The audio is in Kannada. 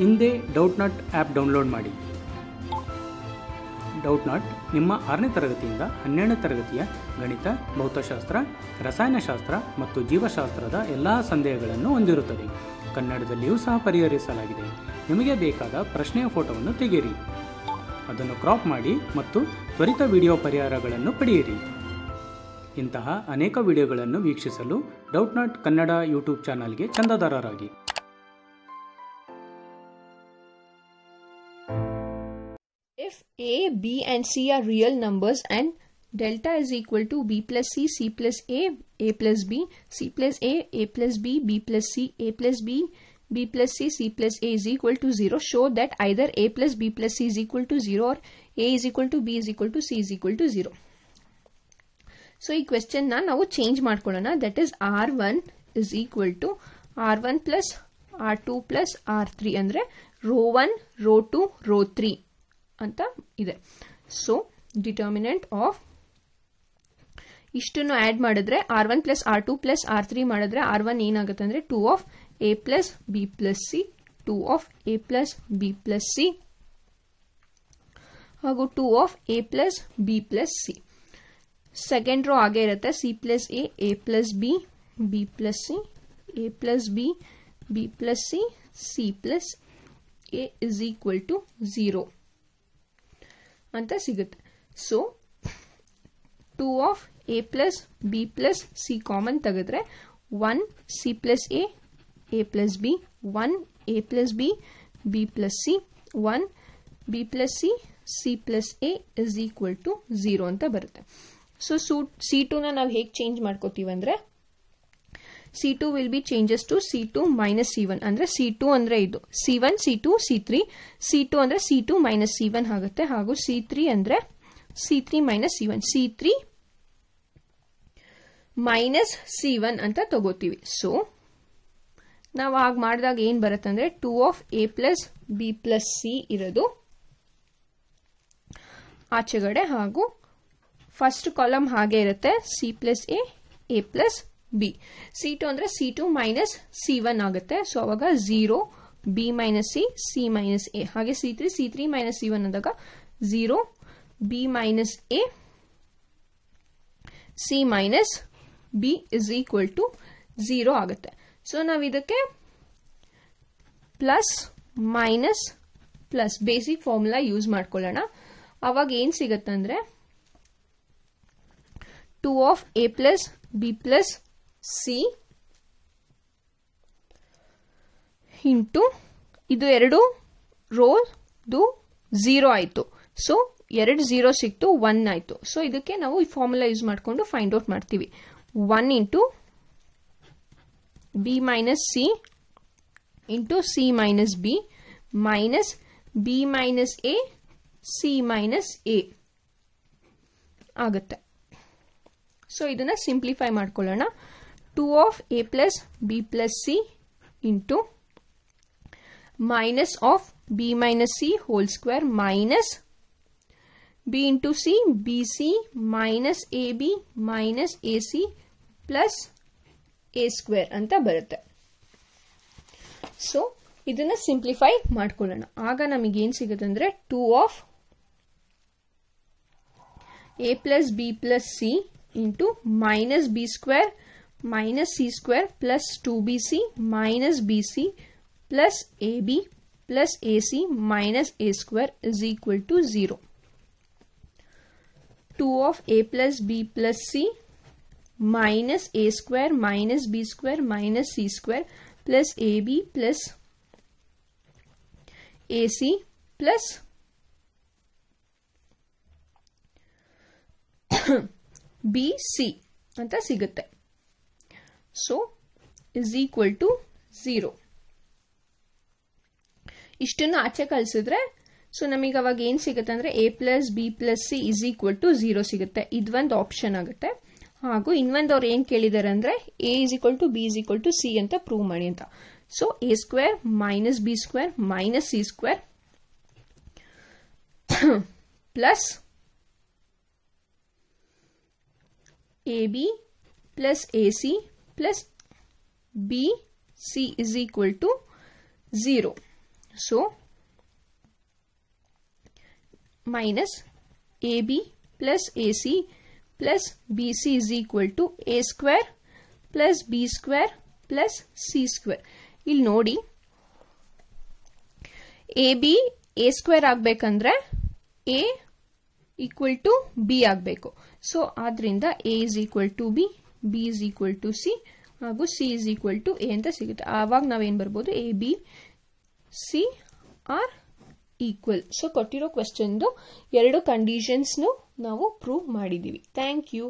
ಹಿಂದೆ ಡೌಟ್ ನಾಟ್ ಆ್ಯಪ್ ಡೌನ್ಲೋಡ್ ಮಾಡಿ ಡೌಟ್ ನಾಟ್ ನಿಮ್ಮ ಆರನೇ ತರಗತಿಯಿಂದ ಹನ್ನೆರಡನೇ ತರಗತಿಯ ಗಣಿತ ಭೌತಶಾಸ್ತ್ರ ರಸಾಯನಶಾಸ್ತ್ರ ಮತ್ತು ಜೀವಶಾಸ್ತ್ರದ ಎಲ್ಲ ಸಂದೇಹಗಳನ್ನು ಹೊಂದಿರುತ್ತದೆ ಕನ್ನಡದಲ್ಲಿಯೂ ಸಹ ಪರಿಹರಿಸಲಾಗಿದೆ ನಿಮಗೆ ಬೇಕಾದ ಪ್ರಶ್ನೆಯ ಫೋಟೋವನ್ನು ತೆಗೆಯಿರಿ ಅದನ್ನು ಕ್ರಾಪ್ ಮಾಡಿ ಮತ್ತು ತ್ವರಿತ ವಿಡಿಯೋ ಪರಿಹಾರಗಳನ್ನು ಪಡೆಯಿರಿ ಇಂತಹ ಅನೇಕ ವಿಡಿಯೋಗಳನ್ನು ವೀಕ್ಷಿಸಲು ಡೌಟ್ ನಾಟ್ ಕನ್ನಡ ಯೂಟ್ಯೂಬ್ ಚಾನಲ್ಗೆ ಚಂದದಾರರಾಗಿ if a, b and c are real numbers and delta is equal to b plus c, c plus a, a plus b, c plus a, a plus b, b plus c, a plus b, b plus c, c plus a is equal to 0, show that either a plus b plus c is equal to 0 or a is equal to b is equal to c is equal to 0. So, so ಈ ಕ್ವೆಶನ್ನ ನಾವು change mark na that is R one is equal to R one plus R two plus R three and row one, row two, row three. ಅಂತ ಇದೆ ಸೊ ಡಿಟರ್ಮಿನೆಂಟ್ ಆಫ್ ಇಷ್ಟನ್ನು ಆ್ಯಡ್ ಮಾಡಿದ್ರೆ R one plus R two plus R three ಮಾಡಿದ್ರೆ ಆರ್ ಒನ್ ಏನಾಗುತ್ತೆ ಅಂದರೆ two of A plus B plus C two of A plus B plus C ಹಾಗೂ two of A plus B plus C second row ಹಾಗೆ ಇರುತ್ತೆ C plus A A plus B B plus C A plus B B plus C C plus A is equal to zero ಅಂತ ಸಿಗುತ್ತೆ so two of A plus B plus C common ತೆಗೆದ್ರೆ one C plus A A plus B one A plus B B plus C one B plus C C plus A is equal to zero ಅಂತ ಬರುತ್ತೆ ಸೊ ಸೂ ಸಿ ಟೂನ ನಾವು ಹೇಗೆ ಚೇಂಜ್ ಮಾಡ್ಕೋತೀವಿ ಅಂದರೆ C two will be changes to C two minus C one ಅಂದರೆ ಸಿ ಟು ಅಂದರೆ ಇದು C one C two C three C two ಅಂದರೆ C two minus C one ಆಗುತ್ತೆ ಹಾಗೂ ಸಿ ತ್ರೀ ಅಂದರೆ C three minus C one C three minus C one ಅಂತ ತಗೋತೀವಿ ಸೊ ನಾವು ಹಾಗೆ ಮಾಡಿದಾಗ ಏನು ಬರುತ್ತೆ ಅಂದರೆ two of A plus B plus C ಇರೋದು ಆಚೆಗಡೆ ಹಾಗೂ ಫಸ್ಟ್ ಕಾಲಮ್ ಹಾಗೆ ಇರುತ್ತೆ C plus A A plus B C two ಅಂದರೆ C two minus C one ಆಗುತ್ತೆ ಸೊ ಅವಾಗ zero B minus C C minus A ಹಾಗೆ C three C three minus C one ಅಂದಾಗ zero B minus A C minus B is equal to zero ಆಗುತ್ತೆ ಸೊ ನಾವು ಇದಕ್ಕೆ plus minus plus basic formula use ಮಾಡ್ಕೊಳ್ಳೋಣ ಅವಾಗ ಏನು ಸಿಗತ್ತಂದರೆ two of A plus B plus C into ಇದು ಎರಡು ರೋದು ಝೀರೋ ಆಯಿತು ಸೊ ಎರಡು ಝೀರೋ ಸಿಕ್ತು ಒನ್ ಆಯಿತು ಸೊ ಇದಕ್ಕೆ ನಾವು ಈ ಫಾರ್ಮುಲಾ ಯೂಸ್ ಮಾಡಿಕೊಂಡು ಫೈಂಡ್ ಔಟ್ ಮಾಡ್ತೀವಿ one into B minus C into C minus B minus B minus A C minus A ಆಗುತ್ತೆ ಸೊ ಇದನ್ನ ಸಿಂಪ್ಲಿಫೈ ಮಾಡ್ಕೊಳ್ಳೋಣ 2 of a plus b plus c into minus of b minus c whole square minus b into c bc minus ab minus ac plus a square ಅಂತ ಬರುತ್ತೆ ಸೊ ಇದನ್ನು ಸಿಂಪ್ಲಿಫೈ ಮಾಡ್ಕೊಳ್ಳೋಣ ಆಗ ನಮಗೇನು ಸಿಗುತ್ತೆ ಅಂದರೆ two of A plus B plus C into minus B square minus C square plus two B C minus B C plus A B plus A C minus A square is equal to zero two of A plus B plus C minus A square minus B square minus C square plus A B plus A C plus B C ಅಂತ ಸಿಗುತ್ತೆ so is equal to zero ಇಷ್ಟನ್ನು ಆಚೆ ಕಲಿಸಿದ್ರೆ ಸೊ ನಮಗೆ ಅವಾಗ ಏನು ಸಿಗುತ್ತೆ ಅಂದರೆ A plus B plus C is equal to zero ಸಿಗುತ್ತೆ ಇದೊಂದು ಆಪ್ಷನ್ ಆಗುತ್ತೆ ಹಾಗೂ ಇನ್ನೊಂದು ಅವ್ರು ಏನು ಕೇಳಿದ್ದಾರೆ ಅಂದರೆ A is equal to B is equal to C ಅಂತ ಪ್ರೂವ್ ಮಾಡಿ ಅಂತ so A square minus B square minus C square plus A B plus A C plus b c is equal to 0. So, minus AB plus AC plus BC is equal to A square plus B square plus C square. ಇಲ್ಲಿ ನೋಡಿ ಎ ಬಿ ಎ ಸ್ಕ್ವೇರ್ ಆಗಬೇಕಂದ್ರೆ ಎ ಈಕ್ವಲ್ ಟು ಬಿ ಆಗಬೇಕು ಸೊ ಆದ್ರಿಂದ A is equal to B B is equal to C ಹಾಗೂ C is equal to A ಅಂತ ಸಿಗುತ್ತೆ ಆವಾಗ ನಾವೇನು ಬರ್ಬೋದು A B C are equal so ಕೊಟ್ಟಿರೋ ಕ್ವೆಶನ್ದು ಎರಡು ಕಂಡೀಷನ್ಸ್ನು ನಾವು ಪ್ರೂವ್ ಮಾಡಿದ್ದೀವಿ ಥ್ಯಾಂಕ್ ಯು